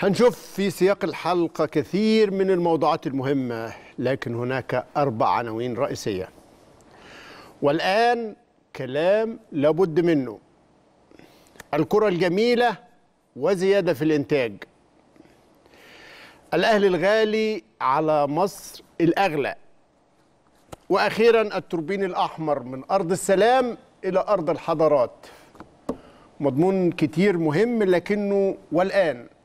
هنشوف في سياق الحلقة كثير من الموضوعات المهمة لكن هناك أربع عناوين رئيسية والآن كلام لابد منه الكرة الجميلة وزيادة في الإنتاج الأهل الغالي على مصر الأغلى وأخيرا التوربين الأحمر من أرض السلام إلى أرض الحضارات مضمون كتير مهم لكنه والآن